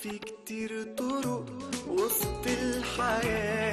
في كتير طرق وسط الحياه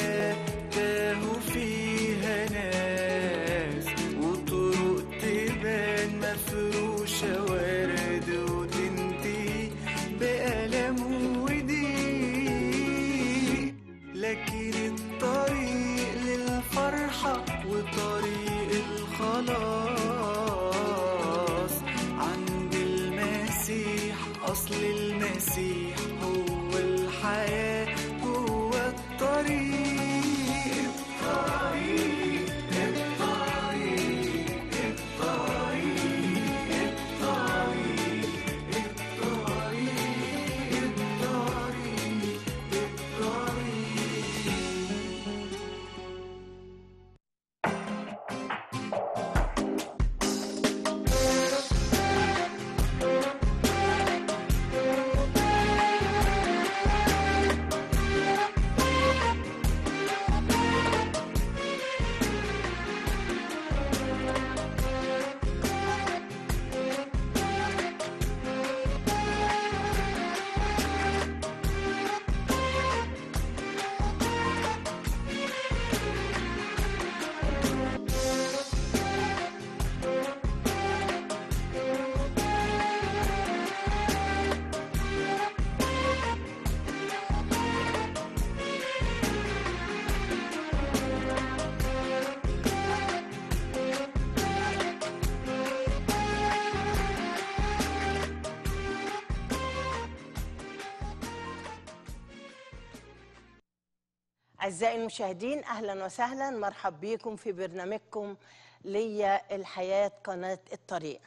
أعزائي المشاهدين أهلا وسهلا مرحب بكم في برنامجكم ليا الحياة قناة الطريق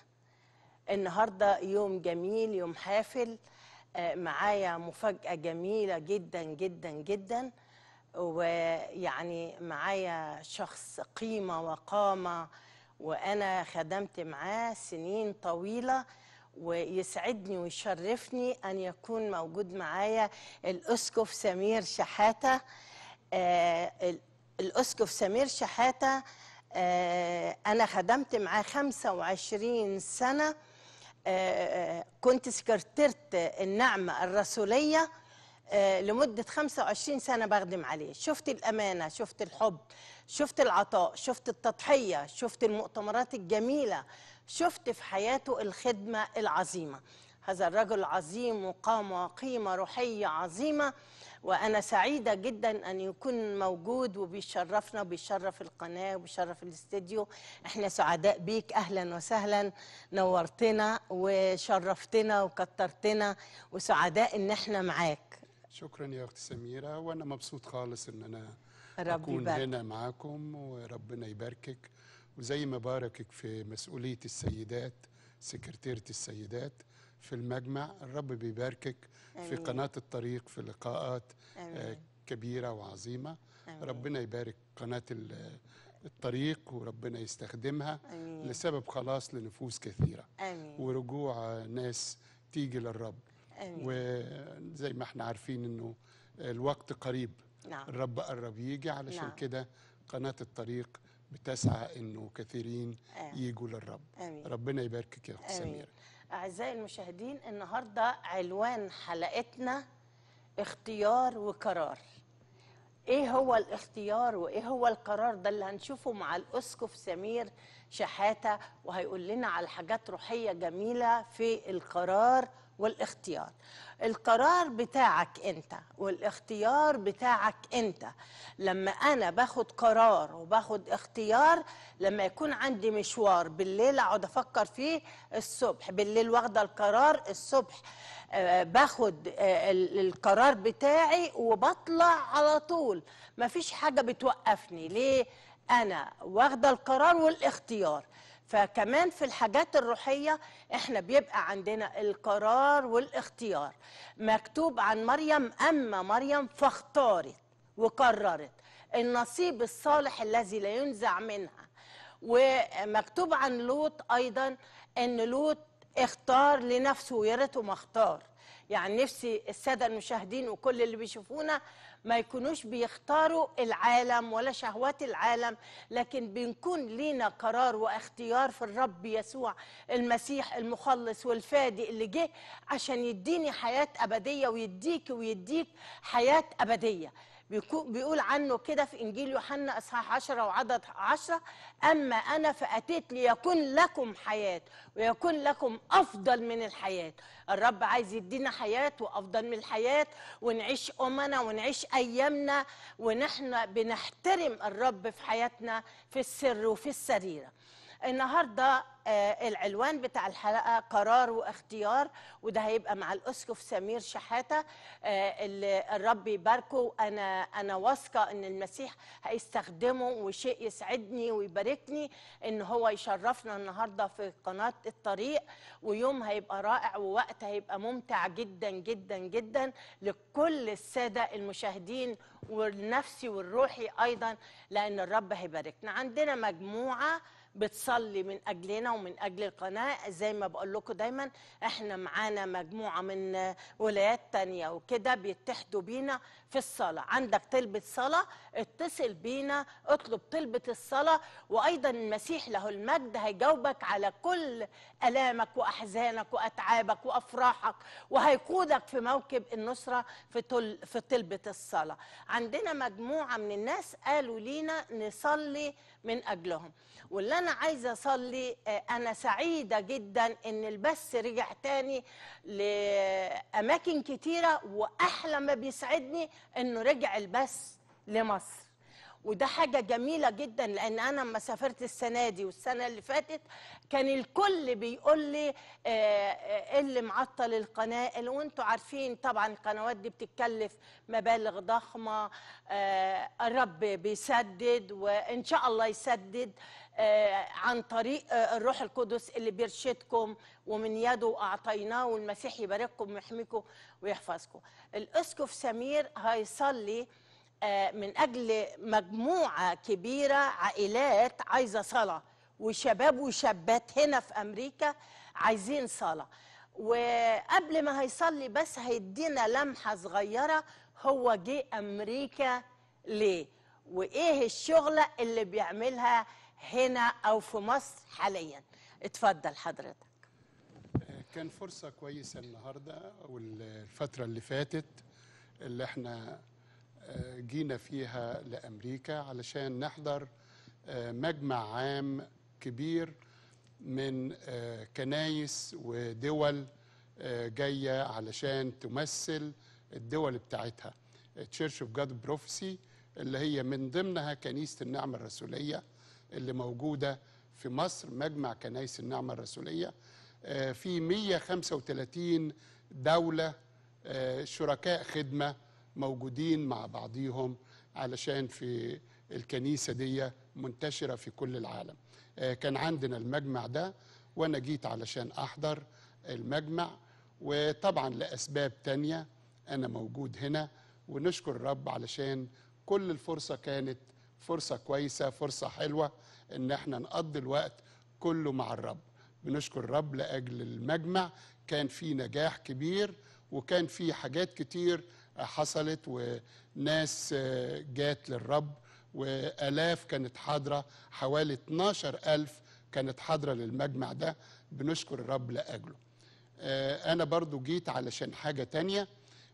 النهاردة يوم جميل يوم حافل آه، معايا مفاجأة جميلة جدا جدا جدا ويعني معايا شخص قيمة وقامة وأنا خدمت معاه سنين طويلة ويسعدني ويشرفني أن يكون موجود معايا الأسقف سمير شحاتة آه، الأسقف سمير شحاتة آه، أنا خدمت معاه 25 سنة آه، كنت سكرتيرة النعمة الرسولية لمدة 25 سنة بخدم عليه شفت الأمانة شفت الحب شفت العطاء شفت التضحية شفت المؤتمرات الجميلة شفت في حياته الخدمة العظيمة هذا الرجل عظيم وقام قيمة روحية عظيمة وأنا سعيدة جدا أن يكون موجود وبيشرفنا وبيشرف القناة وبيشرف الاستديو احنا سعداء بيك أهلا وسهلا نورتنا وشرفتنا وكترتنا وسعداء إن احنا معاك شكرا يا أخت سميرة وأنا مبسوط خالص إن أنا أكون يبارك. هنا معاكم وربنا يباركك وزي ما باركك في مسؤولية السيدات سكرتيرة السيدات في المجمع الرب بيباركك أمين. في قناة الطريق في لقاءات آه كبيرة وعظيمة أمين. ربنا يبارك قناة الطريق وربنا يستخدمها أمين. لسبب خلاص لنفوس كثيرة أمين. ورجوع ناس تيجي للرب أمين. وزي ما احنا عارفين انه الوقت قريب نعم. الرب قرب يجي علشان نعم. كده قناة الطريق بتسعى انه كثيرين يجوا للرب آمين. ربنا يباركك يا اخت سميره أعزائي المشاهدين النهاردة عنوان حلقتنا اختيار وقرار ايه هو الاختيار وايه هو القرار ده اللي هنشوفه مع الاسقف سمير شحاته وهيقول لنا على حاجات روحيه جميله في القرار والاختيار القرار بتاعك انت والاختيار بتاعك انت لما انا باخد قرار وباخد اختيار لما يكون عندي مشوار بالليل اقعد افكر فيه الصبح بالليل واخده القرار الصبح آه، باخد آه، القرار بتاعي وبطلع على طول مفيش حاجه بتوقفني ليه انا واخده القرار والاختيار فكمان في الحاجات الروحية احنا بيبقى عندنا القرار والاختيار مكتوب عن مريم أما مريم فاختارت وقررت النصيب الصالح الذي لا ينزع منها ومكتوب عن لوط أيضا أن لوط اختار لنفسه ويرته ريته ما اختار يعني نفسي الساده المشاهدين وكل اللي بيشوفونا ما يكونوش بيختاروا العالم ولا شهوات العالم لكن بنكون لينا قرار واختيار في الرب يسوع المسيح المخلص والفادي اللي جه عشان يديني حياة أبدية ويديك ويديك حياة أبدية بيقول عنه كده في انجيل يوحنا اصحاح 10 وعدد 10 اما انا فاتيت ليكون لكم حياه ويكون لكم افضل من الحياه الرب عايز يدينا حياه وافضل من الحياه ونعيش امنا ونعيش ايامنا ونحن بنحترم الرب في حياتنا في السر وفي السريره النهارده آه، العنوان بتاع الحلقه قرار واختيار وده هيبقى مع الاسقف سمير شحاته آه، اللي الرب يباركه انا انا واثقه ان المسيح هيستخدمه وشيء يسعدني ويباركني ان هو يشرفنا النهارده في قناه الطريق ويوم هيبقى رائع ووقت هيبقى ممتع جدا جدا جدا لكل الساده المشاهدين والنفسي والروحي ايضا لان الرب هيباركنا عندنا مجموعه بتصلي من اجلنا ومن اجل القناه زي ما بقول لكم دايما احنا معانا مجموعه من ولايات تانية وكده بيتحدوا بينا في الصلاه عندك طلبه صلاه اتصل بينا اطلب طلبه الصلاه وايضا المسيح له المجد هيجاوبك على كل الامك واحزانك واتعابك وافراحك وهيقودك في موكب النصره في في طلبه الصلاه عندنا مجموعه من الناس قالوا لينا نصلي من اجلهم واللي انا عايزه اصلي آه، انا سعيده جدا ان البث رجع تاني لاماكن كتيره واحلى ما بيسعدني انه رجع البث لمصر وده حاجه جميله جدا لان انا لما سافرت السنه دي والسنه اللي فاتت كان الكل بيقول لي آه، آه، ايه اللي معطل القناه وانتوا عارفين طبعا القنوات دي بتتكلف مبالغ ضخمه آه الرب بيسدد وان شاء الله يسدد آه عن طريق آه، الروح القدس اللي بيرشدكم ومن يده اعطيناه والمسيح يبارككم ويحميكم ويحفظكم الاسقف سمير هيصلي آه، من اجل مجموعه كبيره عائلات عايزه صلاه وشباب وشابات هنا في امريكا عايزين صلاه وقبل ما هيصلي بس هيدينا لمحه صغيره هو جه امريكا ليه وايه الشغله اللي بيعملها هنا او في مصر حاليا اتفضل حضرتك آه، كان فرصه كويسه النهارده والفتره اللي فاتت اللي احنا جينا فيها لأمريكا علشان نحضر آه، مجمع عام كبير من آه، كنايس ودول آه، جاية علشان تمثل الدول بتاعتها تشيرش اوف جاد بروفيسي اللي هي من ضمنها كنيسة النعمة الرسولية اللي موجودة في مصر مجمع كنايس النعمة الرسولية في 135 دولة شركاء خدمة موجودين مع بعضيهم علشان في الكنيسة دي منتشرة في كل العالم آه، كان عندنا المجمع ده وأنا جيت علشان أحضر المجمع وطبعا لأسباب تانية أنا موجود هنا ونشكر الرب علشان كل الفرصة كانت فرصة كويسة فرصة حلوة إن احنا نقضي الوقت كله مع الرب بنشكر الرب لأجل المجمع كان في نجاح كبير وكان في حاجات كتير حصلت وناس آه، جات للرب وآلاف كانت حاضرة حوالي 12 ألف كانت حاضرة للمجمع ده بنشكر الرب لأجله آه، أنا برضو جيت علشان حاجة تانية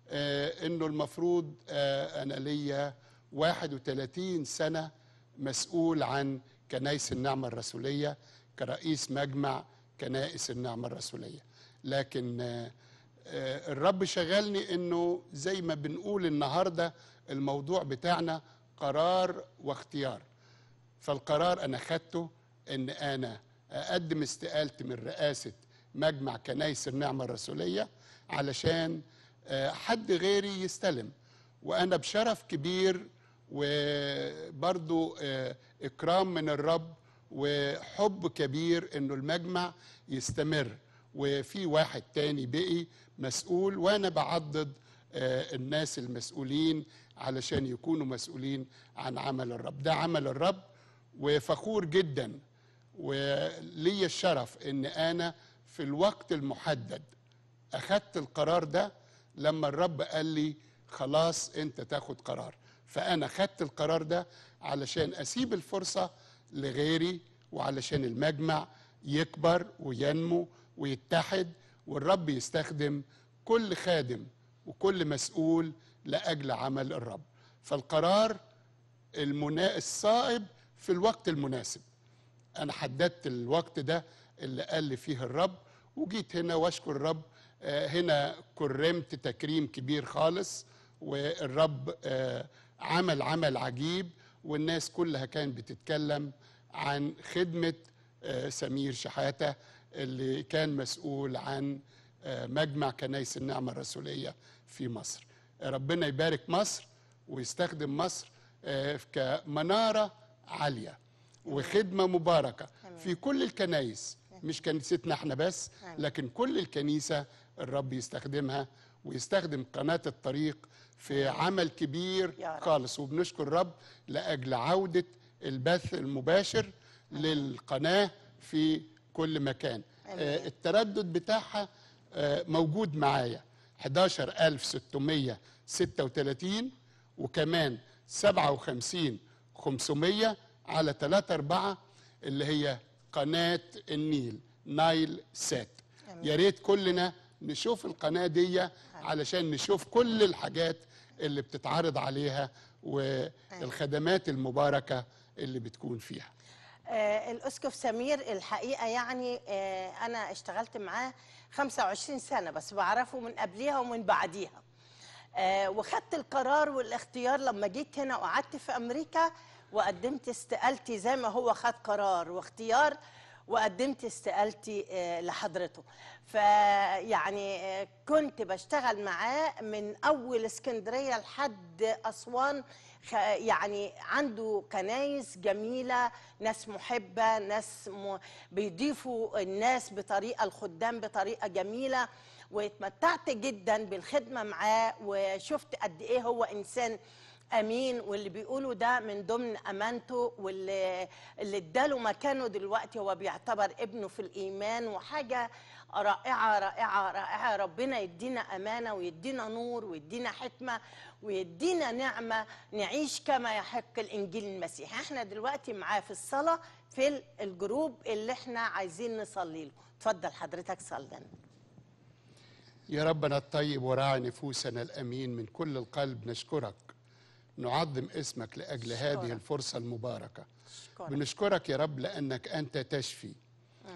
آه، إنه المفروض أنا ليا 31 سنة مسؤول عن كنايس النعمة الرسولية كرئيس مجمع كنائس النعمة الرسولية لكن آه، الرب شغلني انه زي ما بنقول النهارده الموضوع بتاعنا قرار واختيار فالقرار انا خدته ان انا اقدم استقالتي من رئاسه مجمع كنايس النعمه الرسوليه علشان آه، حد غيري يستلم وانا بشرف كبير وبرضو آه، اكرام من الرب وحب كبير انه المجمع يستمر وفي واحد تاني بقي مسؤول وانا بعضد آه، الناس المسؤولين علشان يكونوا مسؤولين عن عمل الرب ده عمل الرب وفخور جدا ولي الشرف ان انا في الوقت المحدد اخدت القرار ده لما الرب قال لي خلاص انت تاخد قرار فانا خدت القرار ده علشان اسيب الفرصه لغيري وعلشان المجمع يكبر وينمو ويتحد والرب يستخدم كل خادم وكل مسؤول لاجل عمل الرب فالقرار المنا... الصائب في الوقت المناسب انا حددت الوقت ده اللي قال لي فيه الرب وجيت هنا واشكر الرب آه، هنا كرمت تكريم كبير خالص والرب آه، عمل عمل عجيب والناس كلها كانت بتتكلم عن خدمه آه، سمير شحاته اللي كان مسؤول عن آه، مجمع كنايس النعمة الرسولية في مصر ربنا يبارك مصر ويستخدم مصر آه، كمنارة عالية وخدمة مباركة في كل الكنايس مش كنيستنا احنا بس لكن كل الكنيسة الرب يستخدمها ويستخدم قناة الطريق في عمل كبير خالص وبنشكر الرب لأجل عودة البث المباشر للقناة في كل مكان أيوة. آه التردد بتاعها آه موجود معايا 11636 وكمان 57500 على 3 4 اللي هي قناة النيل نايل سات يا ريت كلنا نشوف القناة دي علشان نشوف كل الحاجات اللي بتتعرض عليها والخدمات المباركة اللي بتكون فيها آه، الاسقف سمير الحقيقه يعني آه، انا اشتغلت معاه 25 سنه بس بعرفه من قبليها ومن بعديها آه، وخدت القرار والاختيار لما جيت هنا وقعدت في امريكا وقدمت استقالتي زي ما هو خد قرار واختيار وقدمت استقالتي آه، لحضرته فيعني آه، كنت بشتغل معاه من اول اسكندريه لحد اسوان يعني عنده كنايس جميله ناس محبه ناس م... بيضيفوا الناس بطريقه الخدام بطريقه جميله واتمتعت جدا بالخدمه معاه وشفت قد ايه هو انسان امين واللي بيقولوا ده من ضمن امانته واللي اللي اداله مكانه دلوقتي هو بيعتبر ابنه في الايمان وحاجه رائعه رائعه رائعه ربنا يدينا امانه ويدينا نور ويدينا حكمه ويدينا نعمه نعيش كما يحق الانجيل المسيحي احنا دلوقتي معاه في الصلاه في الجروب اللي احنا عايزين نصلي له اتفضل حضرتك صلي يا ربنا الطيب وراعي نفوسنا الامين من كل القلب نشكرك نعظم اسمك لأجل شكرا. هذه الفرصة المباركة شكرا. بنشكرك يا رب لأنك أنت تشفي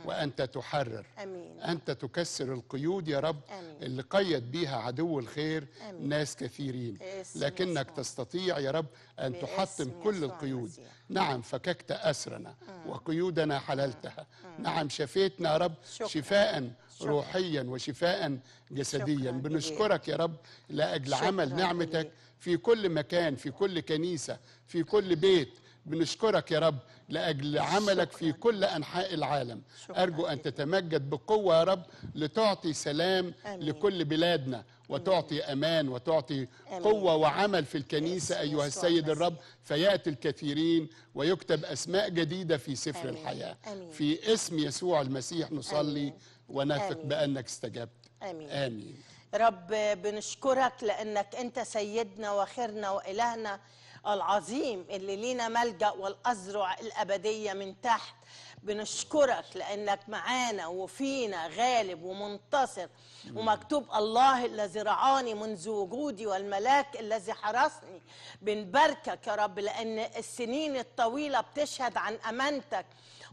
وأنت تحرر أمين. أنت تكسر القيود يا رب أمين. اللي قيد بيها عدو الخير أمين. ناس كثيرين لكنك يسوع. تستطيع يا رب أن تحطم كل القيود المسيح. نعم فككت أسرنا مم. وقيودنا حللتها مم. نعم شفيتنا يا رب شفاء روحيا وشفاء جسديا بنشكرك يا رب لأجل عمل نعمتك في كل مكان في كل كنيسة في كل بيت بنشكرك يا رب لأجل عملك في كل أنحاء العالم أرجو أن تتمجد بقوة يا رب لتعطي سلام لكل بلادنا وتعطي أمان وتعطي قوة وعمل في الكنيسة أيها السيد الرب فيأتي الكثيرين ويكتب أسماء جديدة في سفر الحياة في اسم يسوع المسيح نصلي ونثق بأنك استجبت آمين, آمين. رب بنشكرك لأنك أنت سيدنا وخيرنا وإلهنا العظيم اللي لينا ملجأ والأذرع الأبدية من تحت بنشكرك لأنك معانا وفينا غالب ومنتصر ومكتوب الله الذي رعاني منذ وجودي والملاك الذي حرسني بنباركك يا رب لأن السنين الطويلة بتشهد عن أمانتك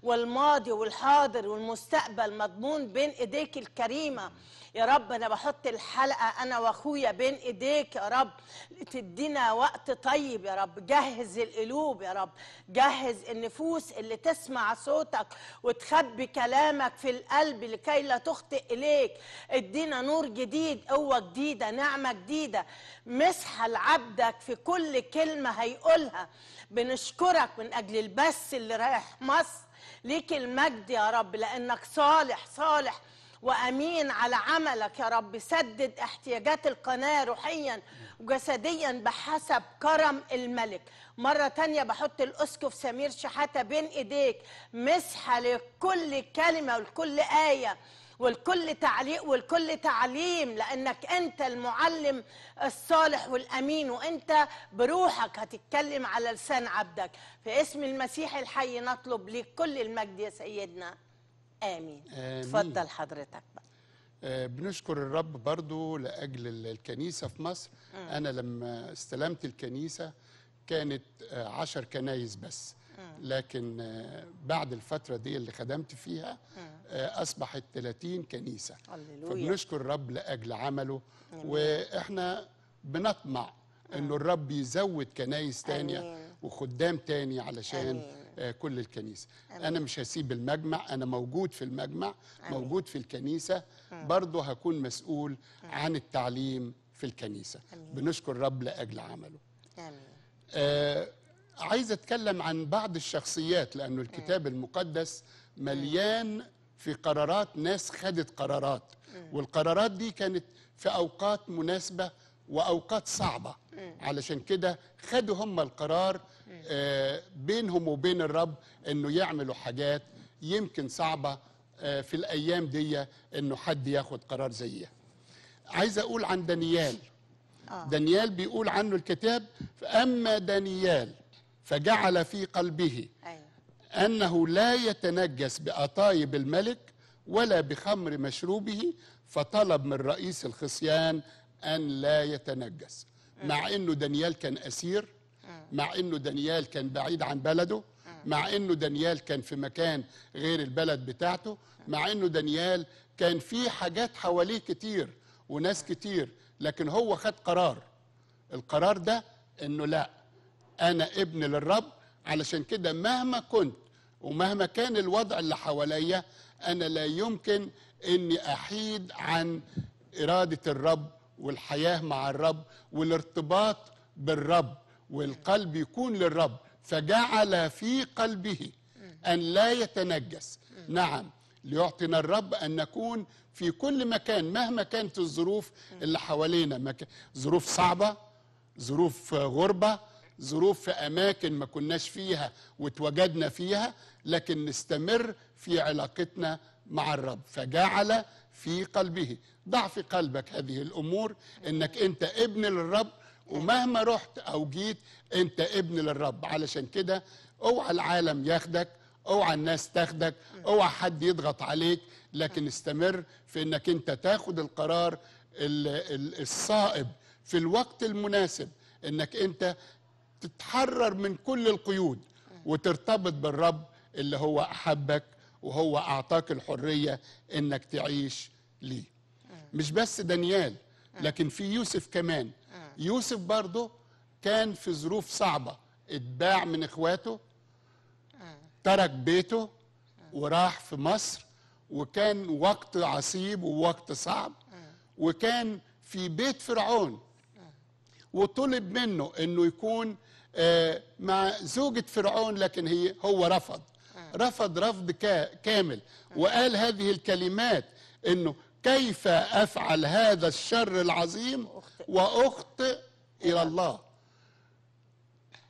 والماضي والحاضر والمستقبل مضمون بين إيديك الكريمة يا رب أنا بحط الحلقة أنا وأخويا بين إيديك يا رب تدينا وقت طيب يا رب جهز القلوب يا رب جهز النفوس اللي تسمع صوتك وتخبي كلامك في القلب لكي لا تخطئ إليك ادينا نور جديد قوة جديدة نعمة جديدة مسحة لعبدك في كل كلمة هيقولها بنشكرك من أجل البث اللي رايح مصر ليك المجد يا رب لأنك صالح صالح وامين على عملك يا رب سدد احتياجات القناه روحيا وجسديا بحسب كرم الملك مره تانية بحط الاسقف سمير شحاته بين ايديك مسحه لكل كلمه ولكل ايه والكل تعليق والكل تعليم لانك انت المعلم الصالح والامين وانت بروحك هتتكلم على لسان عبدك في اسم المسيح الحي نطلب ليك كل المجد يا سيدنا آمين, آمين. تفضل حضرتك بقى آه، بنشكر الرب برضو لأجل الكنيسة في مصر م. أنا لما استلمت الكنيسة كانت آه، عشر كنايس بس م. لكن آه، بعد الفترة دي اللي خدمت فيها م. أصبحت 30 كنيسة هللويا. فبنشكر الرب لأجل عمله وإحنا بنطمع أنه الرب يزود كنايس تانية وخدام تاني علشان آه، كل الكنيسه أمين. انا مش هسيب المجمع انا موجود في المجمع أمين. موجود في الكنيسه برضه هكون مسؤول عن التعليم في الكنيسه أمين. بنشكر رب لاجل عمله أمين. آه عايز اتكلم عن بعض الشخصيات لانه الكتاب المقدس مليان في قرارات ناس خدت قرارات والقرارات دي كانت في اوقات مناسبه واوقات صعبه علشان كده خدوا هم القرار آه، بينهم وبين الرب انه يعملوا حاجات يمكن صعبه آه، في الايام دي انه حد ياخد قرار زيها عايز اقول عن دانيال آه. دانيال بيقول عنه الكتاب اما دانيال فجعل في قلبه أيوه. انه لا يتنجس باطايب الملك ولا بخمر مشروبه فطلب من رئيس الخصيان ان لا يتنجس مع انه دانيال كان اسير مع انه دانيال كان بعيد عن بلده مع انه دانيال كان في مكان غير البلد بتاعته مع انه دانيال كان في حاجات حواليه كتير وناس كتير لكن هو خد قرار القرار ده انه لا انا ابن للرب علشان كده مهما كنت ومهما كان الوضع اللي حواليا انا لا يمكن اني احيد عن اراده الرب والحياه مع الرب والارتباط بالرب والقلب يكون للرب فجعل في قلبه أن لا يتنجس نعم ليعطينا الرب أن نكون في كل مكان مهما كانت الظروف اللي حوالينا ظروف صعبة ظروف غربة ظروف في أماكن ما كناش فيها وتوجدنا فيها لكن نستمر في علاقتنا مع الرب فجعل في قلبه ضع في قلبك هذه الأمور أنك أنت ابن للرب ومهما رحت او جيت انت ابن للرب علشان كده اوعى العالم ياخدك اوعى الناس تاخدك اوعى حد يضغط عليك لكن استمر في انك انت تاخد القرار الصائب في الوقت المناسب انك انت تتحرر من كل القيود وترتبط بالرب اللي هو احبك وهو اعطاك الحريه انك تعيش ليه مش بس دانيال آه. لكن في يوسف كمان آه. يوسف برضه كان في ظروف صعبة اتباع من اخواته آه. ترك بيته وراح في مصر وكان وقت عصيب ووقت صعب وكان في بيت فرعون وطلب منه انه يكون مع زوجة فرعون لكن هي هو رفض رفض رفض كامل وقال هذه الكلمات انه كيف افعل هذا الشر العظيم واخطئ الى الله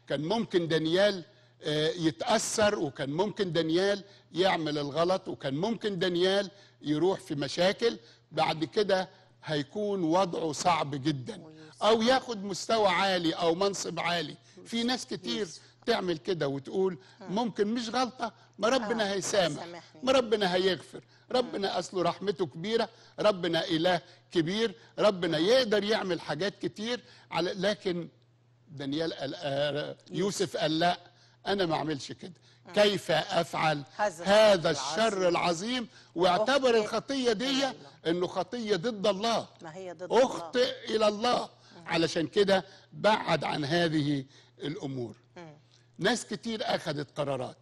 كان ممكن دانيال آه، يتاثر وكان ممكن دانيال يعمل الغلط وكان ممكن دانيال يروح في مشاكل بعد كده هيكون وضعه صعب جدا او ياخد مستوى عالي او منصب عالي في ناس كتير تعمل كده وتقول ممكن مش غلطه ما ربنا هيسامح ما ربنا هيغفر ربنا أصله رحمته كبيرة ربنا إله كبير ربنا يقدر يعمل حاجات كتير على لكن دانيال قال آه، يوسف قال لا أنا ما أعملش كده كيف أفعل هذا الشر العظيم واعتبر الخطية دي أنه خطية ضد الله أخطئ إلى الله علشان كده بعد عن هذه الأمور ناس كتير أخذت قرارات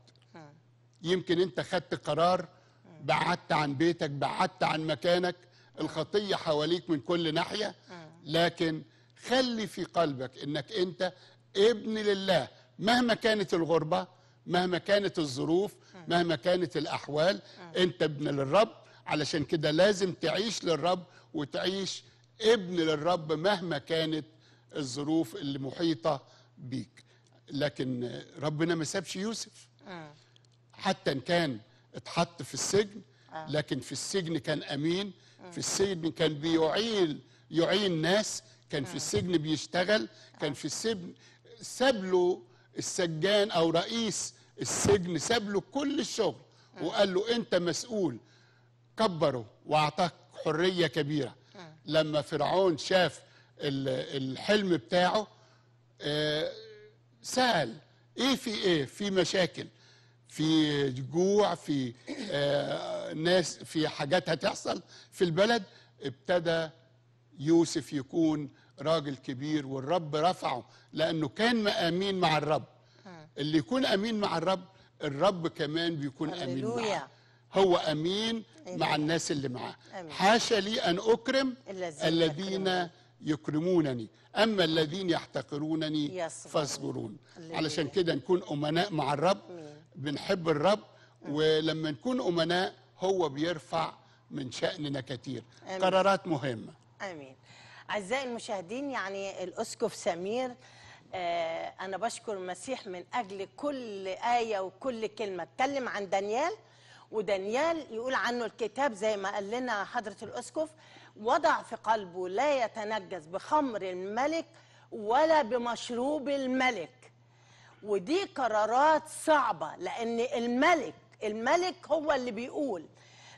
يمكن أنت خدت قرار بعدت عن بيتك بعدت عن مكانك الخطية حواليك من كل ناحية آه. لكن خلي في قلبك انك انت ابن لله مهما كانت الغربة مهما كانت الظروف آه. مهما كانت الأحوال آه. انت ابن للرب علشان كده لازم تعيش للرب وتعيش ابن للرب مهما كانت الظروف اللي محيطة بيك لكن ربنا ما سابش يوسف حتى ان كان اتحط في السجن آه. لكن في السجن كان امين آه. في السجن كان بيعين يعين ناس كان في آه. السجن بيشتغل كان في السجن ساب له السجان او رئيس السجن ساب له كل الشغل وقال له انت مسؤول كبره واعطاك حريه كبيره لما فرعون شاف الحلم بتاعه سأل ايه في ايه في مشاكل في جوع في آه، ناس في حاجات هتحصل في البلد ابتدى يوسف يكون راجل كبير والرب رفعه لانه كان امين مع الرب آه. اللي يكون امين مع الرب الرب كمان بيكون امين معه هو امين مع الناس اللي معاه حاشا لي ان اكرم الذين يكرمونني أما الذين يحتقرونني فاصبرون علشان كده نكون أمناء مع الرب بنحب الرب ولما نكون امناء هو بيرفع من شأننا كتير أمين. قرارات مهمة آمين أعزائي المشاهدين يعني الأسقف سمير آه أنا بشكر المسيح من أجل كل آية وكل كلمة اتكلم عن دانيال ودانيال يقول عنه الكتاب زي ما قال لنا حضرة الأسقف وضع في قلبه لا يتنجس بخمر الملك ولا بمشروب الملك ودي قرارات صعبة لأن الملك الملك هو اللي بيقول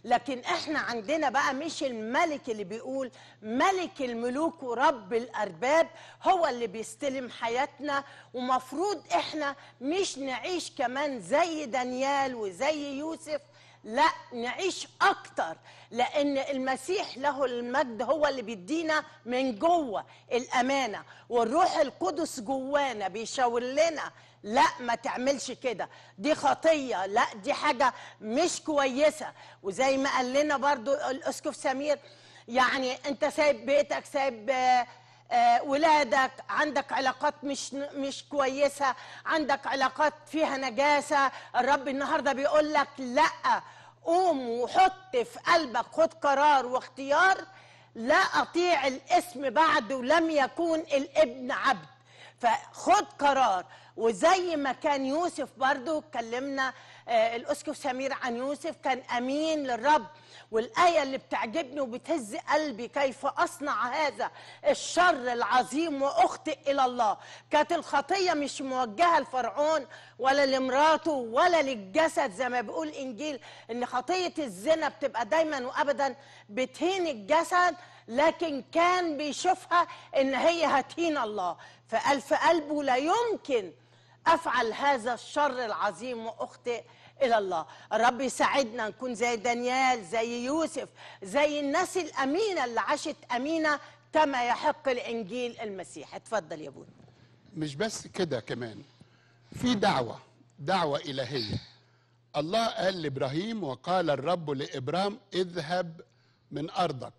لكن احنا عندنا بقى مش الملك اللي بيقول ملك الملوك ورب الارباب هو اللي بيستلم حياتنا ومفروض احنا مش نعيش كمان زي دانيال وزي يوسف لا نعيش اكتر لان المسيح له المجد هو اللي بيدينا من جوه الامانه والروح القدس جوانا بيشاور لنا لا ما تعملش كده دي خطيه لا دي حاجه مش كويسه وزي ما قال لنا برضو الاسقف سمير يعني انت سايب بيتك سايب آه، آه، ولادك عندك علاقات مش مش كويسه عندك علاقات فيها نجاسه الرب النهارده بيقول لك لا قوم وحط في قلبك خد قرار واختيار لا اطيع الاسم بعد ولم يكون الابن عبد فخد قرار وزي ما كان يوسف برضو اتكلمنا آه، الاسكف سمير عن يوسف كان امين للرب والايه اللي بتعجبني وبتهز قلبي كيف اصنع هذا الشر العظيم واخطئ الى الله كانت الخطيه مش موجهه لفرعون ولا لمراته ولا للجسد زي ما بيقول انجيل ان خطيه الزنا بتبقى دايما وابدا بتهين الجسد لكن كان بيشوفها ان هي هتهين الله فقال في قلبه لا يمكن افعل هذا الشر العظيم واخطئ الى الله الرب يساعدنا نكون زي دانيال زي يوسف زي الناس الامينه اللي عاشت امينه كما يحق الانجيل المسيح اتفضل يا ابونا مش بس كده كمان في دعوه دعوه الهيه الله قال لابراهيم وقال الرب لابرام اذهب من ارضك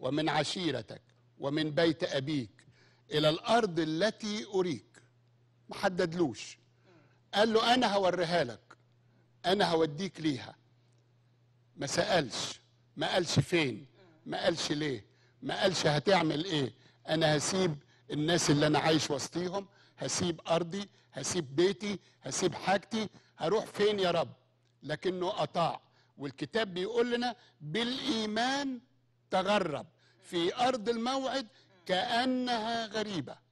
ومن عشيرتك ومن بيت ابيك الى الارض التي اريك ما حددلوش قال له انا هوريها لك انا هوديك ليها ما سالش ما قالش فين ما قالش ليه ما قالش هتعمل ايه انا هسيب الناس اللي انا عايش وسطيهم هسيب ارضي هسيب بيتي هسيب حاجتي هروح فين يا رب لكنه اطاع والكتاب بيقول لنا بالايمان تغرب في ارض الموعد كانها غريبه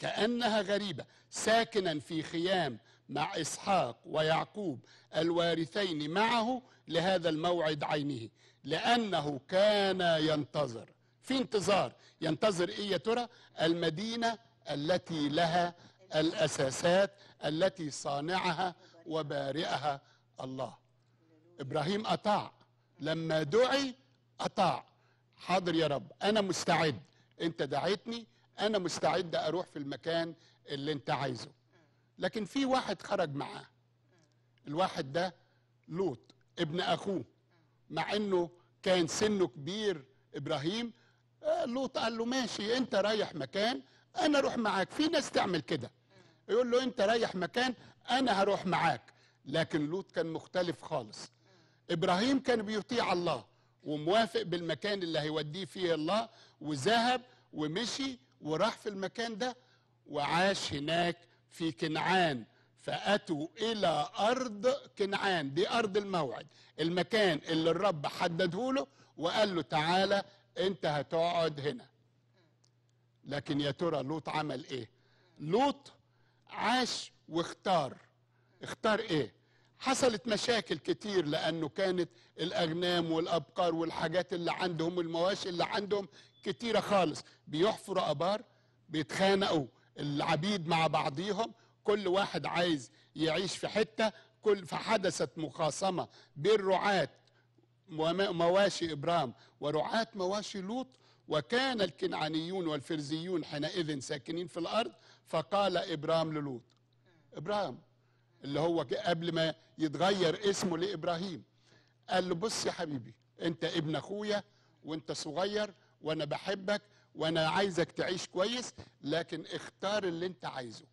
كأنها غريبة ساكنا في خيام مع إسحاق ويعقوب الوارثين معه لهذا الموعد عينه لأنه كان ينتظر في انتظار ينتظر إيه يا ترى المدينة التي لها الأساسات التي صانعها وبارئها الله إبراهيم أطاع لما دعي أطاع حاضر يا رب أنا مستعد أنت دعيتني انا مستعد اروح في المكان اللي انت عايزه لكن في واحد خرج معاه الواحد ده لوط ابن اخوه مع انه كان سنه كبير ابراهيم آه، لوط قال له ماشي انت رايح مكان انا اروح معاك في ناس تعمل كده يقول له انت رايح مكان انا هروح معاك لكن لوط كان مختلف خالص ابراهيم كان بيطيع الله وموافق بالمكان اللي هيوديه فيه الله وذهب ومشي وراح في المكان ده وعاش هناك في كنعان فأتوا إلى أرض كنعان دي أرض الموعد المكان اللي الرب حدده له وقال له تعالى أنت هتقعد هنا لكن يا ترى لوط عمل إيه لوط عاش واختار اختار إيه حصلت مشاكل كتير لأنه كانت الأغنام والأبقار والحاجات اللي عندهم المواشي اللي عندهم كتيرة خالص بيحفروا أبار بيتخانقوا العبيد مع بعضيهم كل واحد عايز يعيش في حتة كل فحدثت مخاصمة بين رعاة مواشي إبرام ورعاة مواشي لوط وكان الكنعانيون والفرزيون حينئذ ساكنين في الأرض فقال إبرام للوط إبرام اللي هو قبل ما يتغير اسمه لإبراهيم قال له بص يا حبيبي أنت ابن أخويا وأنت صغير وانا بحبك وانا عايزك تعيش كويس لكن اختار اللي انت عايزه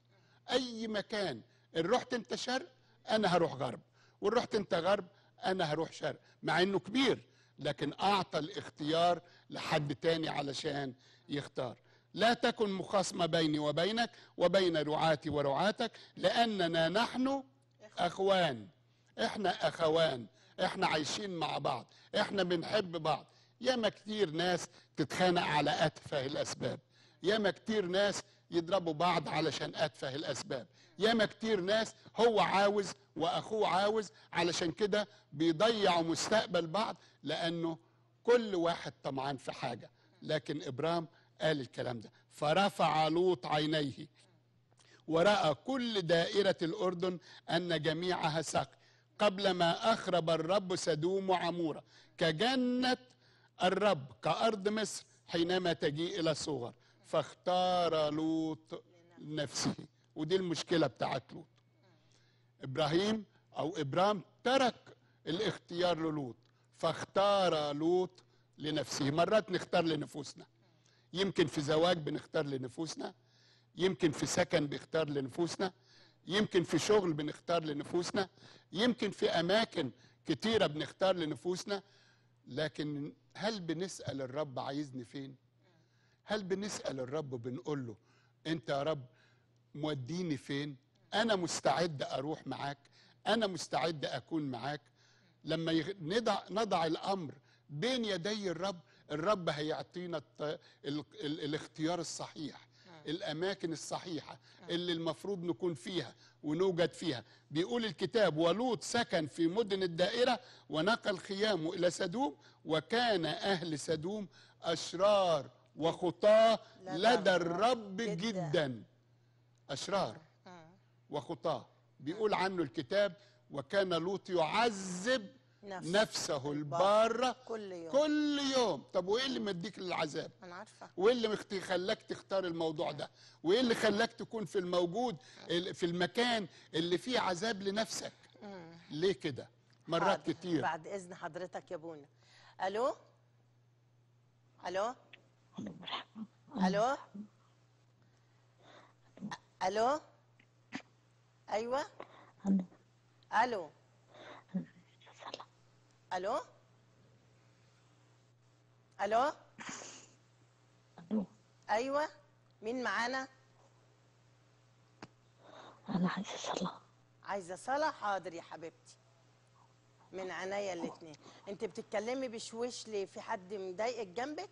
اي مكان ان رحت انت شرق انا هروح غرب وان رحت انت غرب انا هروح شرق مع انه كبير لكن اعطى الاختيار لحد تاني علشان يختار لا تكن مخاصمه بيني وبينك وبين رعاتي ورعاتك لاننا نحن اخوان احنا اخوان احنا عايشين مع بعض احنا بنحب بعض ياما كتير ناس تتخانق على أتفه الأسباب ياما كتير ناس يضربوا بعض علشان أتفه الأسباب ياما كتير ناس هو عاوز وأخوه عاوز علشان كده بيضيعوا مستقبل بعض لأنه كل واحد طمعان في حاجة لكن إبرام قال الكلام ده فرفع لوط عينيه ورأى كل دائرة الأردن أن جميعها سقي قبل ما أخرب الرب سدوم وعمورة كجنة الرب كأرض مصر حينما تجيء إلى الصغر فاختار لوط نفسه ودي المشكلة بتاعت لوط إبراهيم أو إبرام ترك الاختيار للوط فاختار لوط لنفسه مرات نختار لنفوسنا يمكن في زواج بنختار لنفوسنا يمكن في سكن بنختار لنفوسنا يمكن في شغل بنختار لنفوسنا يمكن في أماكن كتيرة بنختار لنفوسنا لكن هل بنسأل الرب عايزني فين؟ هل بنسأل الرب بنقول له أنت يا رب موديني فين؟ أنا مستعد أروح معاك، أنا مستعد أكون معاك. لما نضع نضع الأمر بين يدي الرب، الرب هيعطينا الاختيار الصحيح. الأماكن الصحيحة نعم. اللي المفروض نكون فيها ونوجد فيها بيقول الكتاب ولوط سكن في مدن الدائرة ونقل خيامه إلى سدوم وكان أهل سدوم أشرار وخطاه لدى الرب جدا أشرار نعم. وخطاه بيقول عنه الكتاب وكان لوط يعذب نفسه, البارة كل يوم كل يوم طب وايه اللي مديك للعذاب انا عارفه وايه اللي خلاك تختار الموضوع ده وايه اللي خلاك تكون في الموجود في المكان اللي فيه عذاب لنفسك ليه كده مرات حاضر. كتير بعد اذن حضرتك يا بونا الو الو الو الو ايوه الو الو الو ايوه مين معانا انا عايزه صلاه عايزه صلاه حاضر يا حبيبتي من عينيا الاثنين انت بتتكلمي بشويش ليه في حد مضايقك جنبك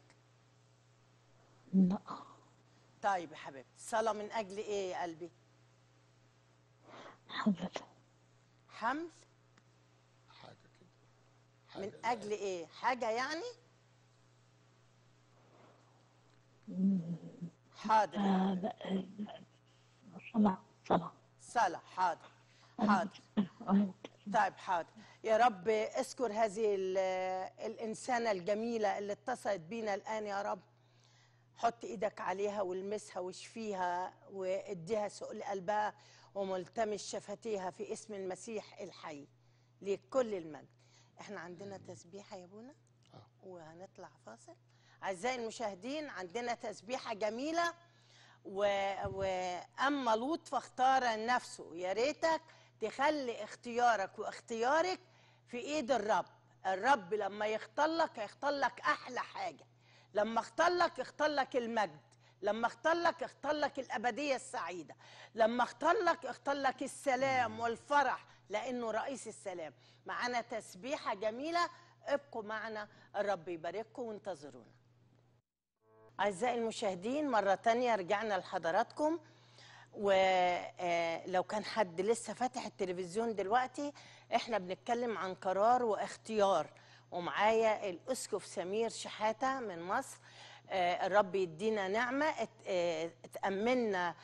لا طيب يا حبيبتي صلاه من اجل ايه يا قلبي حمل حمل من أجل إيه؟ حاجة يعني؟ حاضر صلاة صلاة صلاة حاضر حاضر طيب حاضر يا رب اذكر هذه الإنسانة الجميلة اللي اتصلت بينا الآن يا رب حط ايدك عليها والمسها واشفيها واديها سؤل قلبها وملتمس شفتيها في اسم المسيح الحي لكل المجد احنا عندنا تسبيحه يا بونا اه. وهنطلع فاصل اعزائي المشاهدين عندنا تسبيحه جميله واما و... لوط فاختار نفسه يا ريتك تخلي اختيارك واختيارك في ايد الرب الرب لما يختار لك هيختار لك احلى حاجه لما اختار لك اختار لك المجد لما اختار لك اختار لك الابديه السعيده لما اختار لك اختار لك السلام والفرح لأنه رئيس السلام معنا تسبيحة جميلة ابقوا معنا الرب يبارككم وانتظرونا أعزائي المشاهدين مرة تانية رجعنا لحضراتكم ولو آه، كان حد لسه فاتح التلفزيون دلوقتي احنا بنتكلم عن قرار واختيار ومعايا الاسقف سمير شحاته من مصر آه، الرب يدينا نعمه آه، اتامنا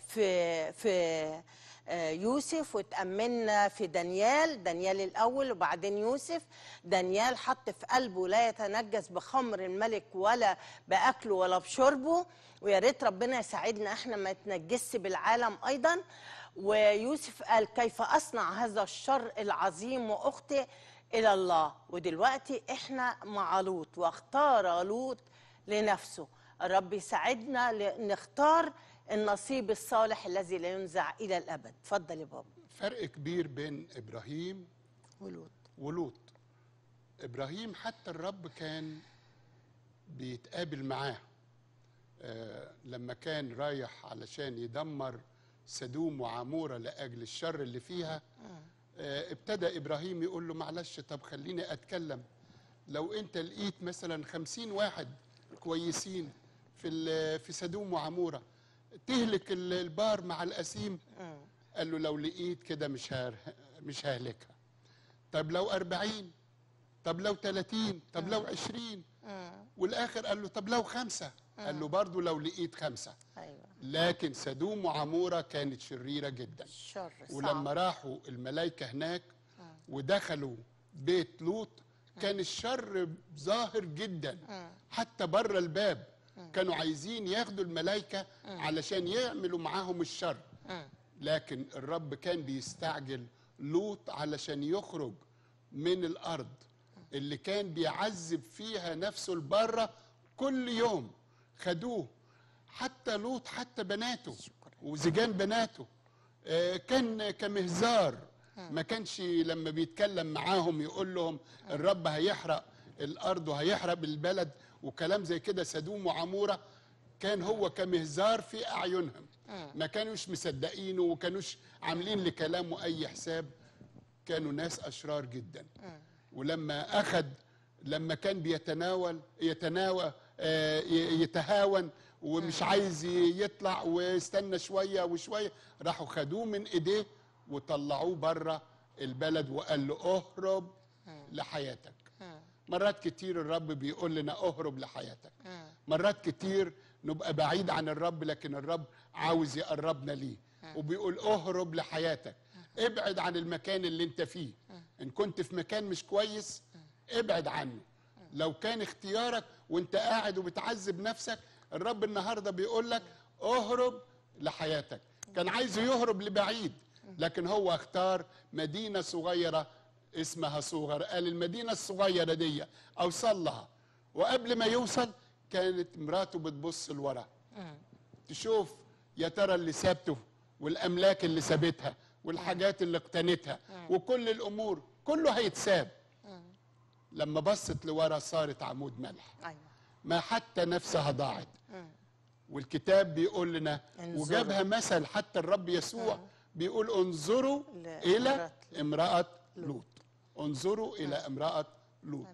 في في يوسف واتأمنا في دانيال دانيال الأول وبعدين يوسف دانيال حط في قلبه لا يتنجس بخمر الملك ولا بأكله ولا بشربه ويا ريت ربنا يساعدنا احنا ما نتنجسش بالعالم أيضا ويوسف قال كيف أصنع هذا الشر العظيم وأخطئ إلى الله ودلوقتي احنا مع لوط واختار لوط لنفسه الرب يساعدنا نختار النصيب الصالح الذي لا ينزع إلى الأبد اتفضل يا بابا فرق كبير بين إبراهيم ولوط ولوط إبراهيم حتى الرب كان بيتقابل معاه آه لما كان رايح علشان يدمر سدوم وعمورة لأجل الشر اللي فيها آه ابتدى إبراهيم يقول له معلش طب خليني أتكلم لو أنت لقيت مثلا خمسين واحد كويسين في في سدوم وعمورة تهلك البار مع الأسيم آه. قال له لو لقيت كده مش مش ههلكها طب لو أربعين طب لو ثلاثين طب لو آه. عشرين آه. والآخر قال له طب لو خمسة قال له برضه لو لقيت خمسة أيوة. لكن سدوم وعمورة كانت شريرة جدا ولما راحوا الملائكة هناك ودخلوا بيت لوط كان الشر ظاهر جدا حتى بره الباب كانوا عايزين ياخدوا الملائكة علشان يعملوا معاهم الشر لكن الرب كان بيستعجل لوط علشان يخرج من الأرض اللي كان بيعذب فيها نفسه البرة كل يوم خدوه حتى لوط حتى بناته وزجان بناته آه، كان كمهزار ما كانش لما بيتكلم معاهم يقول لهم الرب هيحرق الارض وهيحرق البلد وكلام زي كده سدوم وعموره كان هو كمهزار في اعينهم آه. ما كانوش مصدقينه وكانوش عاملين لكلامه اي حساب كانوا ناس اشرار جدا آه. ولما اخذ لما كان بيتناول يتناوى آه، يتهاون ومش عايز يطلع واستنى شويه وشويه راحوا خدوه من ايديه وطلعوه بره البلد وقال له اهرب لحياتك مرات كتير الرب بيقول لنا اهرب لحياتك مرات كتير نبقى بعيد عن الرب لكن الرب عاوز يقربنا ليه وبيقول اهرب لحياتك ابعد عن المكان اللي انت فيه ان كنت في مكان مش كويس ابعد عنه لو كان اختيارك وانت قاعد وبتعذب نفسك الرب النهارده بيقول لك اهرب لحياتك كان عايزه يهرب لبعيد لكن هو اختار مدينه صغيره اسمها صغر قال المدينة الصغيرة دي أوصل لها وقبل ما يوصل كانت مراته بتبص لورا تشوف يا ترى اللي سابته والأملاك اللي سابتها والحاجات اللي اقتنتها وكل الأمور كله هيتساب لما بصت لورا صارت عمود ملح أيوة. ما حتى نفسها ضاعت والكتاب بيقول لنا وجابها مثل حتى الرب يسوع بيقول انظروا إلى امرأة لوط انظروا آه. إلى امرأة لوط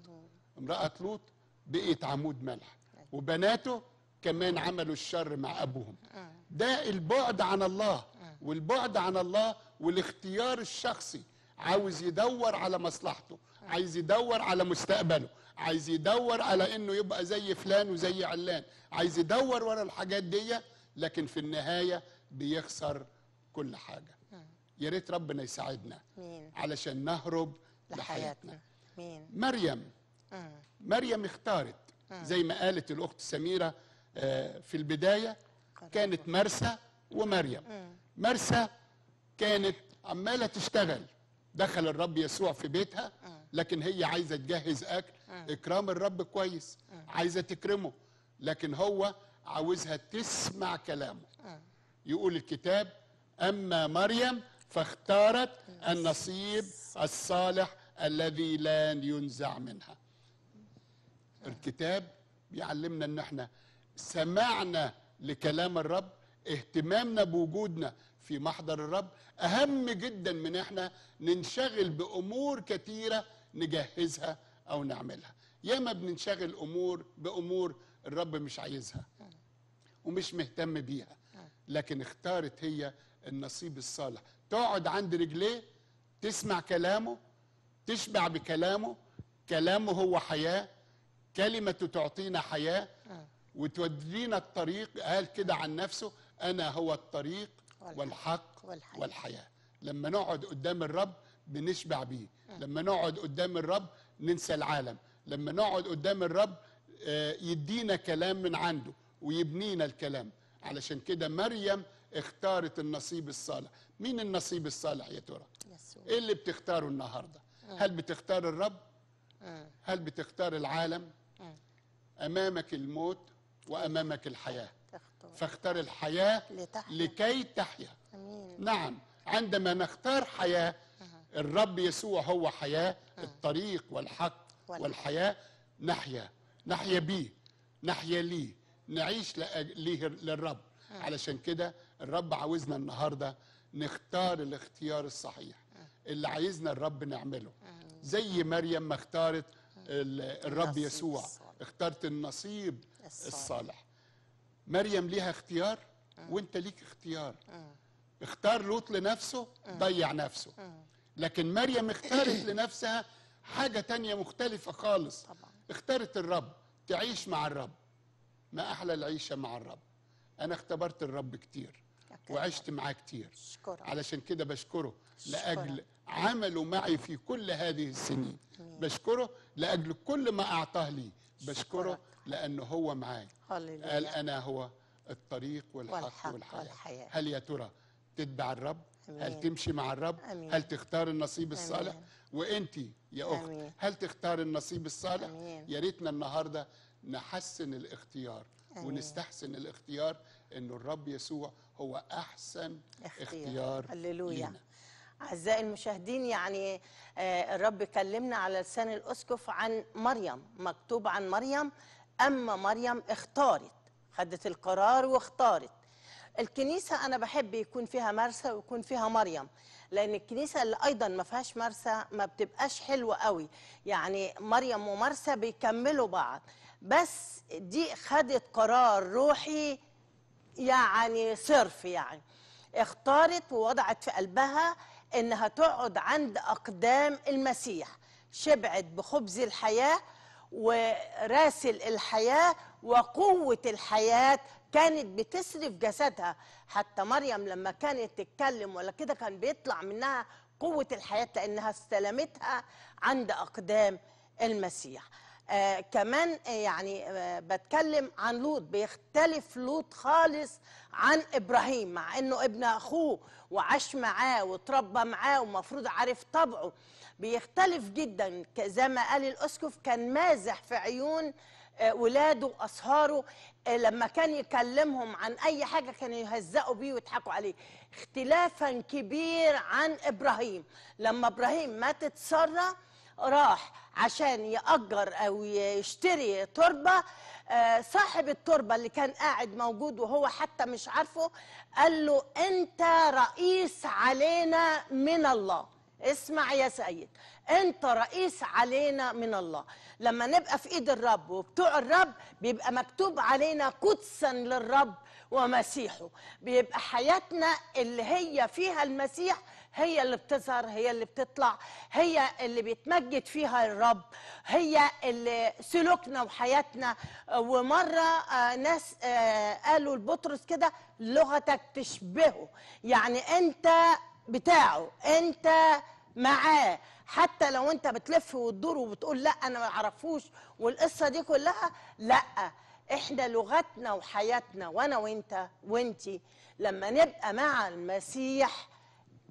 امرأة لوط بقيت عمود ملح وبناته كمان عملوا الشر مع أبوهم آه. ده البعد عن الله آه. والبعد عن الله والاختيار الشخصي عاوز يدور على مصلحته عايز يدور على مستقبله عايز يدور على انه يبقى زي فلان وزي علان عايز يدور ورا الحاجات دي لكن في النهايه بيخسر كل حاجه يا ريت ربنا يساعدنا علشان نهرب لحياتنا مين؟ مريم مريم اختارت زي ما قالت الأخت سميرة آه، في البداية كانت مرسى ومريم مرسى كانت عمالة تشتغل دخل الرب يسوع في بيتها لكن هي عايزة تجهز أكل إكرام الرب كويس عايزة تكرمه لكن هو عاوزها تسمع كلامه يقول الكتاب أما مريم فاختارت النصيب الصالح الذي لا ينزع منها الكتاب بيعلمنا ان احنا سمعنا لكلام الرب اهتمامنا بوجودنا في محضر الرب اهم جدا من احنا ننشغل بامور كتيره نجهزها او نعملها ياما بننشغل امور بامور الرب مش عايزها ومش مهتم بيها لكن اختارت هي النصيب الصالح تقعد عند رجليه تسمع كلامه تشبع بكلامه كلامه هو حياة كلمته تعطينا حياة آه. وتودينا الطريق قال كده عن نفسه أنا هو الطريق والحق والحياة, والحياة. لما نقعد قدام الرب بنشبع بيه آه. لما نقعد قدام الرب ننسى العالم لما نقعد قدام الرب آه، يدينا كلام من عنده ويبنينا الكلام علشان كده مريم اختارت النصيب الصالح مين النصيب الصالح يا ترى ايه اللي بتختاره النهارده آه. هل بتختار الرب آه. هل بتختار العالم آه. امامك الموت وامامك الحياه فاختار الحياه لكي تحيا نعم عندما نختار حياه الرب يسوع هو حياه الطريق والحق والحياه نحيا نحيا بيه نحيا ليه نعيش ليه للرب علشان كده الرب عاوزنا النهارده نختار الاختيار الصحيح اللي عايزنا الرب نعمله زي مريم ما اختارت الرب يسوع اختارت النصيب الصالح مريم ليها اختيار آه. وانت ليك اختيار آه. اختار لوط لنفسه آه. ضيع نفسه لكن مريم اختارت لنفسها حاجة تانية مختلفة خالص طبعا. اختارت الرب تعيش مع الرب ما أحلى العيشة مع الرب أنا اختبرت الرب كتير وعشت معاه كتير شكرا. علشان كده بشكره شكرا. لأجل عمله معي في كل هذه السنين بشكره لأجل كل ما أعطاه لي بشكره شكرا. لأنه هو معاي قال أنا هو الطريق والحق, والحق والحياة. والحياة هل يا ترى تتبع الرب أمين. هل تمشي مع الرب أمين. هل تختار النصيب الصالح وانت يا اخت أمين. هل تختار النصيب الصالح أمين. يا ريتنا النهارده نحسن الاختيار أمين. ونستحسن الاختيار انه الرب يسوع هو أحسن اختيار, هللويا أعزائي المشاهدين يعني آه، الرب كلمنا على لسان الأسقف عن مريم مكتوب عن مريم أما مريم اختارت خدت القرار واختارت الكنيسة أنا بحب يكون فيها مرسى ويكون فيها مريم لأن الكنيسة اللي أيضا ما فيهاش مرسى ما بتبقاش حلوة قوي يعني مريم ومرسى بيكملوا بعض بس دي خدت قرار روحي يعني صرف يعني اختارت ووضعت في قلبها انها تقعد عند اقدام المسيح شبعت بخبز الحياه وراسل الحياه وقوه الحياه كانت بتسري في جسدها حتى مريم لما كانت تتكلم ولا كده كان بيطلع منها قوه الحياه لانها استلمتها عند اقدام المسيح آه كمان آه، يعني آه بتكلم عن لوط بيختلف لوط خالص عن ابراهيم مع انه ابن اخوه وعاش معاه وتربى معاه ومفروض عارف طبعه بيختلف جدا زي ما قال الاسقف كان مازح في عيون آه، ولاده واصهاره آه، لما كان يكلمهم عن اي حاجه كانوا يهزقوا بيه ويضحكوا عليه اختلافا كبير عن ابراهيم لما ابراهيم ماتت ساره راح عشان يأجر أو يشتري تربة آه، صاحب التربة اللي كان قاعد موجود وهو حتى مش عارفه قال له أنت رئيس علينا من الله اسمع يا سيد انت رئيس علينا من الله لما نبقى في ايد الرب وبتوع الرب بيبقى مكتوب علينا قدسا للرب ومسيحه بيبقى حياتنا اللي هي فيها المسيح هي اللي بتظهر هي اللي بتطلع هي اللي بيتمجد فيها الرب هي اللي سلوكنا وحياتنا ومره آه، ناس آه، قالوا لبطرس كده لغتك تشبهه يعني انت بتاعه انت معاه حتى لو انت بتلف وتدور وبتقول لا انا ما اعرفوش والقصه دي كلها لا احنا لغتنا وحياتنا وانا وانت وانتي لما نبقى مع المسيح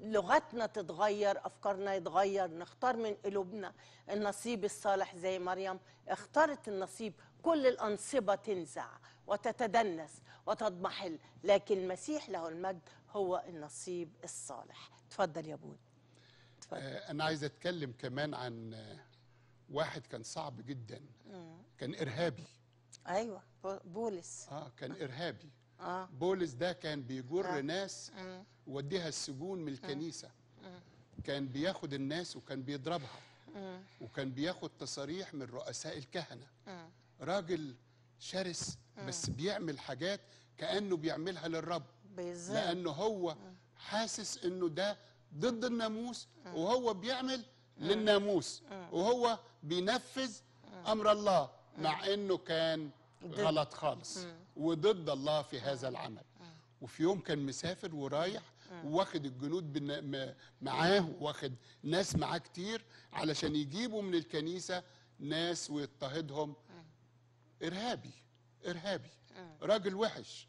لغتنا تتغير افكارنا يتغير نختار من قلوبنا النصيب الصالح زي مريم اختارت النصيب كل الانصبه تنزع وتتدنس وتضمحل لكن المسيح له المجد هو النصيب الصالح تفضل يا بود آه، انا عايز اتكلم كمان عن واحد كان صعب جدا كان ارهابي ايوه بولس اه كان ارهابي آه. بولس ده كان بيجر آه. ناس آه. وديها السجون من الكنيسة آه. آه. كان بياخد الناس وكان بيضربها آه. وكان بياخد تصاريح من رؤساء الكهنة آه. راجل شرس آه. بس بيعمل حاجات كأنه بيعملها للرب بالزبط. لأنه هو آه. حاسس أنه ده ضد الناموس آه. وهو بيعمل آه. للناموس آه. وهو بينفذ آه. أمر الله آه. مع أنه كان غلط خالص آه. وضد الله في هذا آه. العمل آه. وفي يوم كان مسافر ورايح آه. واخد الجنود معاه واخد ناس معاه كتير علشان يجيبوا من الكنيسة ناس ويضطهدهم إرهابي إرهابي راجل وحش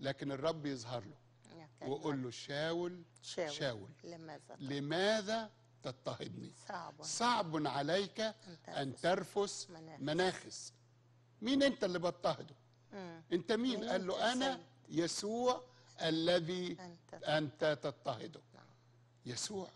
لكن الرب يظهر له وقول له شاول شاول, شاول. لماذا, لماذا تضطهدني صعب, صعب عليك أن ترفس مناخس مين أنت اللي بضطهده انت مين قال له انا يسوع الذي انت تضطهده نعم. يسوع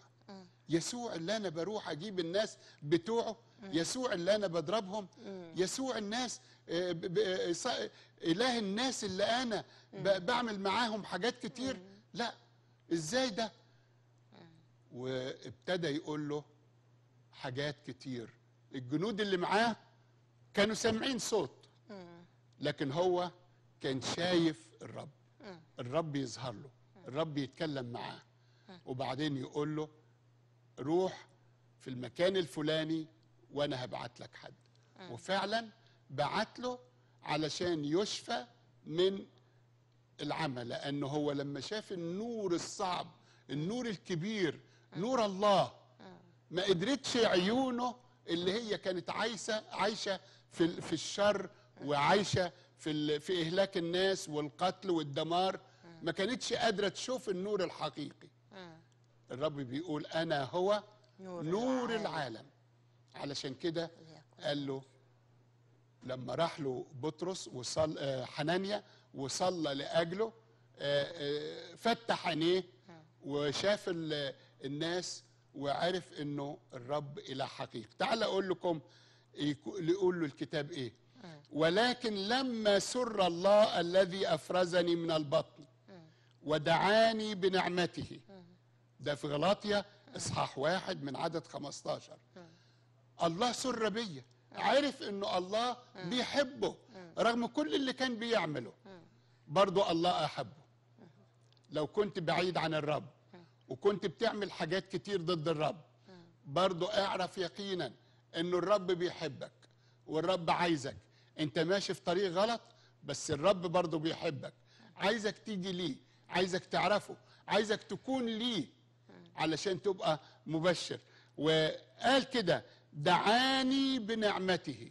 يسوع اللي انا بروح اجيب الناس بتوعه يسوع اللي انا بضربهم يسوع الناس آه، آه، اله الناس اللي انا بعمل معاهم حاجات كتير لا ازاي ده وابتدى يقول له حاجات كتير الجنود اللي معاه كانوا سامعين صوت لكن هو كان شايف الرب الرب يظهر له الرب يتكلم معاه وبعدين يقول له روح في المكان الفلاني وانا هبعت لك حد وفعلا بعت له علشان يشفى من العمى لأنه هو لما شاف النور الصعب النور الكبير نور الله ما قدرتش عيونه اللي هي كانت عايشه عايشه في في الشر وعايشه في في اهلاك الناس والقتل والدمار ما كانتش قادره تشوف النور الحقيقي آه. الرب بيقول انا هو نور, نور العالم. العالم علشان كده قال له لما راح له بطرس وصل آه، حنانيا وصلى لاجله آه، فتح عينيه وشاف الناس وعرف انه الرب اله حقيقي تعال اقول لكم يقول له الكتاب ايه ولكن لما سر الله الذي افرزني من البطن ودعاني بنعمته ده في غلاطية اصحاح واحد من عدد 15 الله سر بيا عرف انه الله بيحبه رغم كل اللي كان بيعمله برضه الله احبه لو كنت بعيد عن الرب وكنت بتعمل حاجات كتير ضد الرب برضه اعرف يقينا انه الرب بيحبك والرب عايزك انت ماشي في طريق غلط بس الرب برضه بيحبك عايزك تيجي ليه عايزك تعرفه عايزك تكون ليه علشان تبقى مبشر وقال كده دعاني بنعمته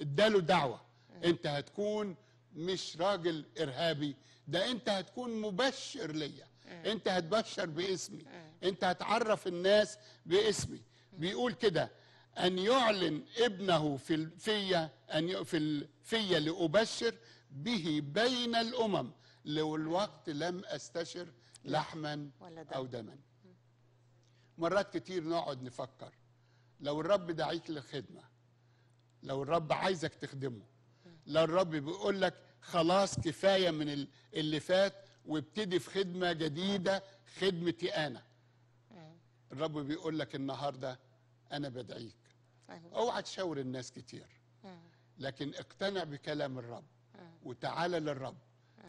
اداله دعوه انت هتكون مش راجل ارهابي ده انت هتكون مبشر ليا انت هتبشر باسمي انت هتعرف الناس باسمي بيقول كده أن يعلن ابنه في فيا أن في فيا لأبشر به بين الأمم لو الوقت لم أستشر لحما أو دما مرات كتير نقعد نفكر لو الرب دعيك للخدمة لو الرب عايزك تخدمه لو الرب بيقول لك خلاص كفاية من اللي فات وابتدي في خدمة جديدة خدمتي أنا الرب بيقول لك النهاردة أنا بدعيك اوعى تشاور الناس كتير لكن اقتنع بكلام الرب وتعالى للرب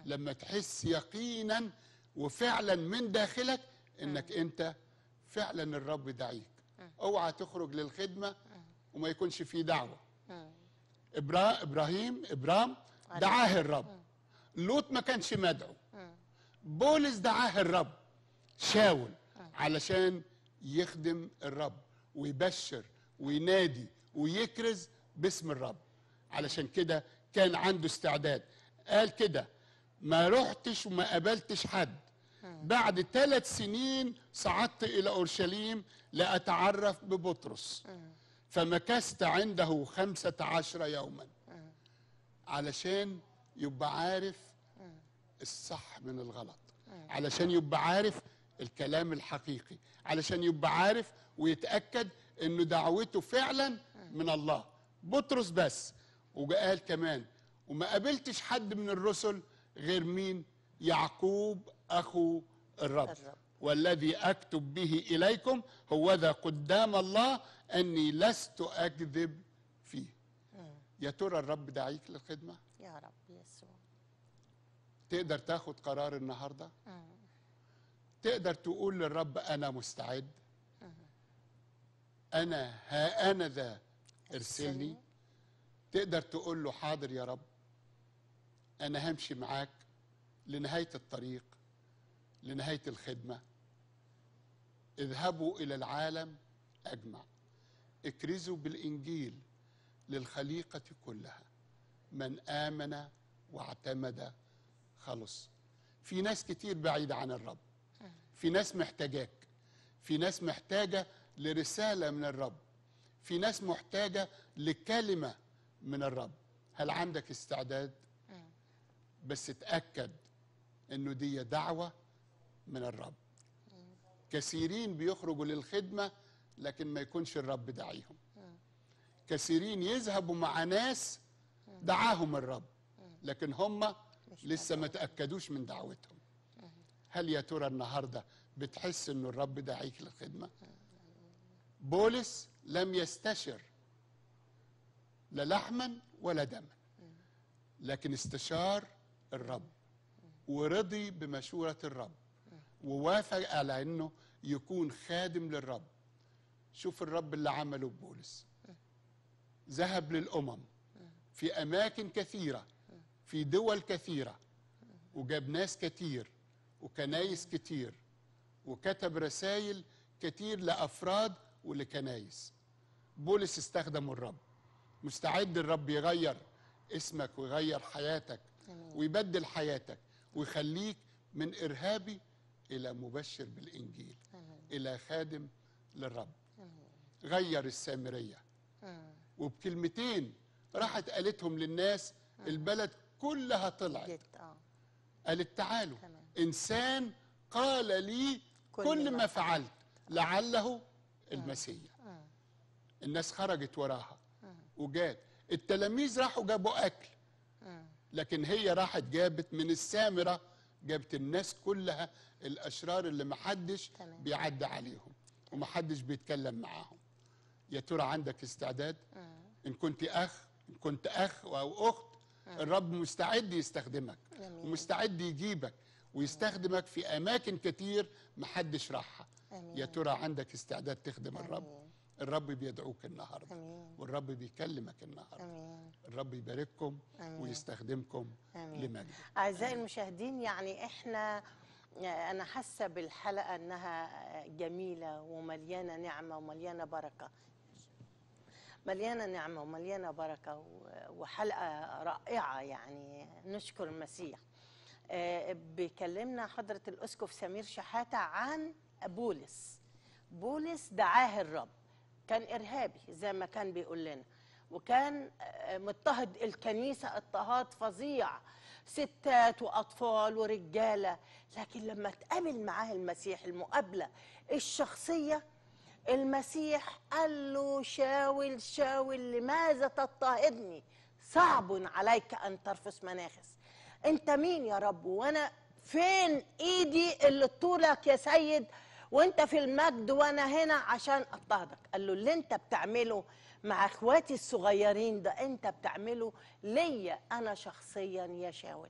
لما تحس يقينا وفعلا من داخلك انك انت فعلا الرب دعيك اوعى تخرج للخدمه وما يكونش في دعوه إبرا ابراهيم ابرام دعاه الرب لوط ما كانش مدعو بولس دعاه الرب شاول علشان يخدم الرب ويبشر وينادي ويكرز باسم الرب علشان كده كان عنده استعداد قال كده ما رحتش وما قابلتش حد بعد ثلاث سنين صعدت إلى أورشليم لأتعرف ببطرس فمكثت عنده خمسة عشر يوما علشان يبقى عارف الصح من الغلط علشان يبقى عارف الكلام الحقيقي علشان يبقى عارف ويتأكد انه دعوته فعلا من الله بطرس بس وقال كمان وما قابلتش حد من الرسل غير مين يعقوب اخو الرب, الرب. والذي اكتب به اليكم هو ذا قدام الله اني لست اكذب فيه يا ترى الرب دعيك للخدمه يا رب يسوع تقدر تاخد قرار النهارده تقدر تقول للرب انا مستعد أنا ها أنا ذا ارسلني تقدر تقول له حاضر يا رب أنا همشي معاك لنهاية الطريق لنهاية الخدمة اذهبوا إلى العالم أجمع اكرزوا بالإنجيل للخليقة كلها من آمن واعتمد خلص في ناس كتير بعيدة عن الرب في ناس محتاجاك في ناس محتاجة لرسالة من الرب في ناس محتاجة لكلمة من الرب هل عندك استعداد بس اتأكد انه دي دعوة من الرب كثيرين بيخرجوا للخدمة لكن ما يكونش الرب داعيهم كثيرين يذهبوا مع ناس دعاهم الرب لكن هم لسه ما تأكدوش من دعوتهم هل يا ترى النهارده بتحس انه الرب داعيك للخدمه؟ بولس لم يستشر لا لحما ولا دما لكن استشار الرب ورضي بمشورة الرب ووافق على انه يكون خادم للرب شوف الرب اللي عمله ببولس ذهب للامم في اماكن كثيره في دول كثيره وجاب ناس كتير وكنايس كتير وكتب رسائل كتير لافراد ولكنايس بولس استخدم الرب مستعد الرب يغير اسمك ويغير حياتك ويبدل حياتك ويخليك من إرهابي إلى مبشر بالإنجيل إلى خادم للرب غير السامرية وبكلمتين راحت قالتهم للناس البلد كلها طلعت آه. قالت تعالوا إنسان قال لي كل ما فعلت لعله آه. المسيا آه. الناس خرجت وراها آه. وجات التلاميذ راحوا جابوا اكل لكن هي راحت جابت من السامره جابت الناس كلها الاشرار اللي محدش بيعدي عليهم ومحدش بيتكلم معاهم يا ترى عندك استعداد ان كنت اخ ان كنت اخ او اخت الرب مستعد يستخدمك ومستعد يجيبك ويستخدمك في اماكن كتير محدش راحها يا ترى عندك استعداد تخدم أمين. الرب الرب بيدعوك النهارده أمين. والرب بيكلمك النهارده أمين. الرب يبارككم أمين. ويستخدمكم لمجد اعزائي المشاهدين يعني احنا آه، انا حاسه بالحلقه انها آه، جميله ومليانه نعمه ومليانه بركه مليانه نعمه ومليانه بركه وحلقه رائعه يعني نشكر المسيح آه، بيكلمنا حضره الاسقف سمير شحاته عن بولس بولس دعاه الرب كان إرهابي زي ما كان بيقول لنا وكان آه، مضطهد الكنيسة اضطهاد فظيع ستات وأطفال ورجالة لكن لما اتقابل معاه المسيح المقابلة الشخصية المسيح قال له شاول شاول لماذا تضطهدني صعب عليك أن ترفس مناخس أنت مين يا رب وأنا فين إيدي اللي طولك يا سيد وانت في المجد وانا هنا عشان اضطهدك قال له اللي انت بتعمله مع اخواتي الصغيرين ده انت بتعمله ليا انا شخصيا يا شاول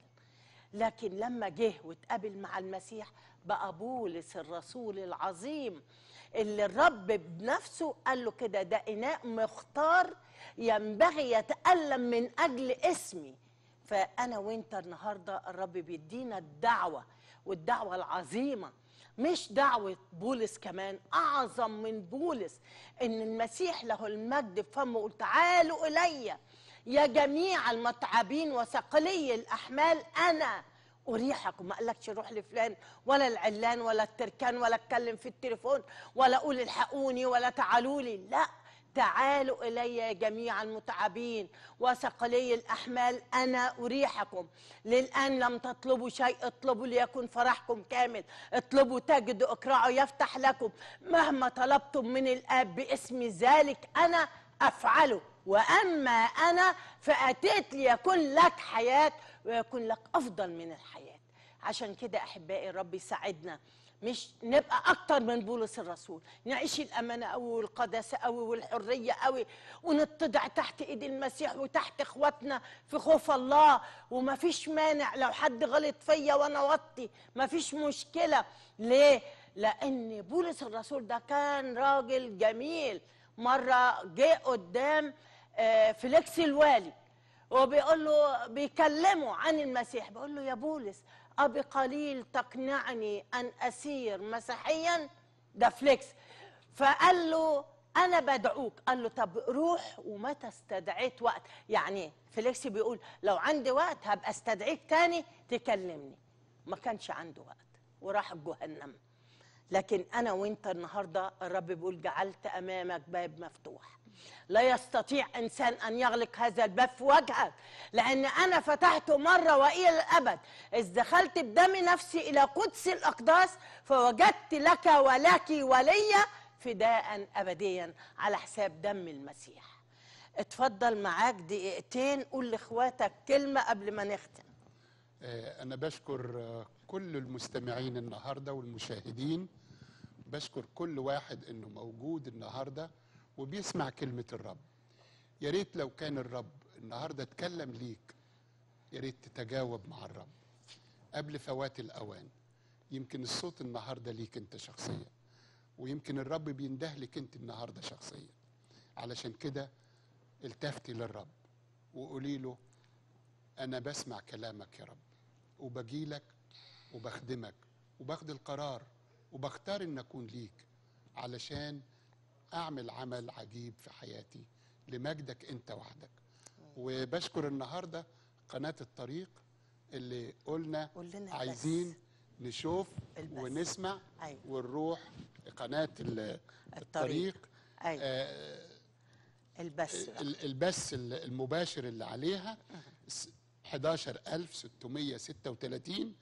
لكن لما جه واتقابل مع المسيح بقى بولس الرسول العظيم اللي الرب بنفسه قال له كده ده اناء مختار ينبغي يتالم من اجل اسمي فانا وانت النهارده الرب بيدينا الدعوه والدعوه العظيمه مش دعوة بولس كمان أعظم من بولس إن المسيح له المجد بفمه قلت تعالوا إلي يا جميع المتعبين وثقلي الأحمال أنا أريحك وما قالكش روح لفلان ولا العلان ولا التركان ولا اتكلم في التليفون ولا أقول الحقوني ولا تعالوا لي لا تعالوا إلي جميع المتعبين وثقلي الأحمال أنا أريحكم للآن لم تطلبوا شيء اطلبوا ليكن فرحكم كامل اطلبوا تجدوا اقرعوا يفتح لكم مهما طلبتم من الآب باسم ذلك أنا أفعله وأما أنا فأتيت ليكن لك حياة ويكون لك أفضل من الحياة عشان كده أحبائي الرب يساعدنا مش نبقى اكتر من بولس الرسول نعيش الامانه قوي والقداسه قوي والحريه قوي ونتضع تحت ايد المسيح وتحت اخواتنا في خوف الله وما فيش مانع لو حد غلط فيا وانا وطي ما فيش مشكله ليه لان بولس الرسول ده كان راجل جميل مره جه قدام آه، فليكس الوالي وبيقول له بيكلمه عن المسيح بيقول له يا بولس أبقليل تقنعني أن أسير مسيحيا ده فليكس فقال له أنا بدعوك قال له طب روح ومتى استدعيت وقت يعني فليكس بيقول لو عندي وقت هبقى استدعيك تاني تكلمني ما كانش عنده وقت وراح جهنم لكن أنا وأنت النهاردة الرب بيقول جعلت أمامك باب مفتوح لا يستطيع إنسان أن يغلق هذا الباب في وجهك لأن أنا فتحته مرة وإلى الأبد إذ دخلت بدم نفسي إلى قدس الأقداس فوجدت لك ولك وليا فداء أبديا على حساب دم المسيح اتفضل معاك دقيقتين قول لإخواتك كلمة قبل ما نختم آه، أنا بشكر آه، كل المستمعين النهارده والمشاهدين بشكر كل واحد انه موجود النهارده وبيسمع كلمه الرب يا ريت لو كان الرب النهارده اتكلم ليك يا ريت تتجاوب مع الرب قبل فوات الاوان يمكن الصوت النهارده ليك انت شخصيا ويمكن الرب بيندهلك انت النهارده شخصيا علشان كده التفتي للرب وقولي له انا بسمع كلامك يا رب وبجيلك وبخدمك وباخد القرار وبختار ان اكون ليك علشان اعمل عمل عجيب في حياتي لمجدك انت وحدك وبشكر النهارده قناه الطريق اللي قلنا عايزين بس. نشوف البس. ونسمع ونروح قناه الطريق, الطريق. أيوة. آه البث البث المباشر اللي عليها 11636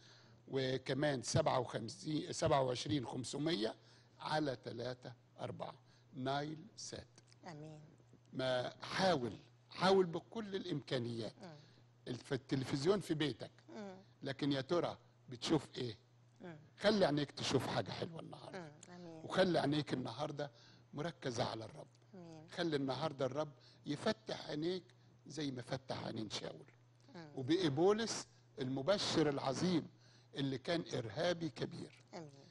وكمان 57 27 500 على 3 4 نايل سات امين ما حاول حاول بكل الامكانيات في التلفزيون في بيتك لكن يا ترى بتشوف ايه خلي عينيك تشوف حاجه حلوه النهارده وخلي عينيك النهارده مركزه على الرب خلي النهارده الرب يفتح عينيك زي ما فتح عينين شاول وبقي بولس المبشر العظيم اللي كان ارهابي كبير امين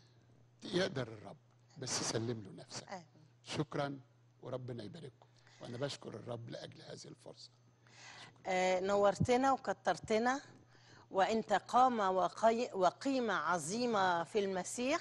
يقدر الرب بس سلم له نفسك امين شكرا وربنا يبارككم وانا بشكر الرب لاجل هذه الفرصه آه نورتنا وكترتنا وانت قام وقي وقيمه عظيمه في المسيح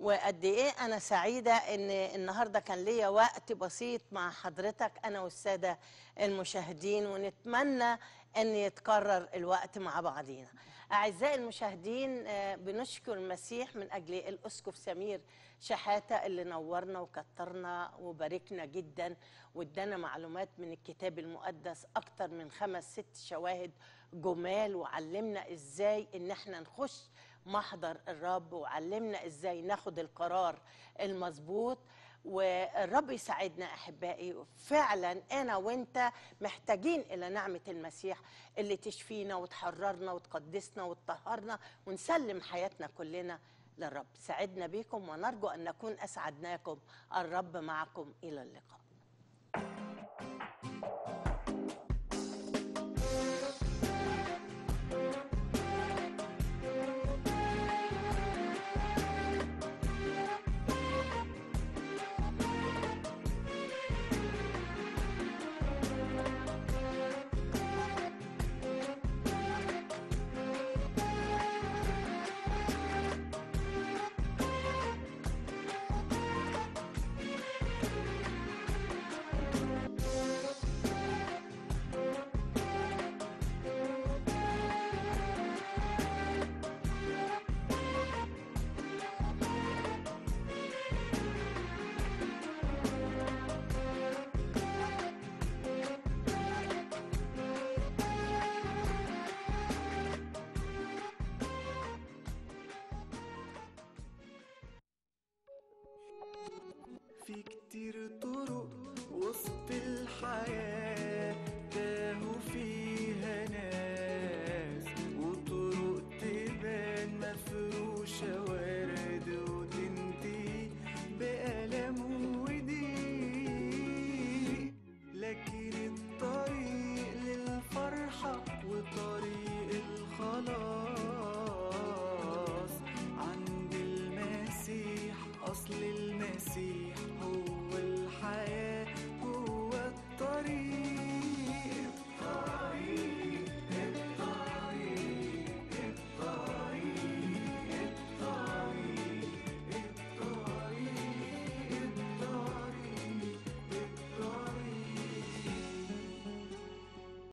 وقد ايه انا سعيده ان النهارده كان ليا وقت بسيط مع حضرتك انا والساده المشاهدين ونتمنى أن يتكرر الوقت مع بعضينا أعزائي المشاهدين آه، بنشكر المسيح من أجل الأسقف سمير شحاتة اللي نورنا وكترنا وباركنا جدا وادانا معلومات من الكتاب المقدس أكتر من خمس ست شواهد جمال وعلمنا إزاي إن احنا نخش محضر الرب وعلمنا إزاي ناخد القرار المظبوط والرب يساعدنا احبائي فعلا انا وانت محتاجين الى نعمه المسيح اللي تشفينا وتحررنا وتقدسنا وتطهرنا ونسلم حياتنا كلنا للرب سعدنا بكم ونرجو ان نكون اسعدناكم الرب معكم الى اللقاء كتير طرق وسط الحياه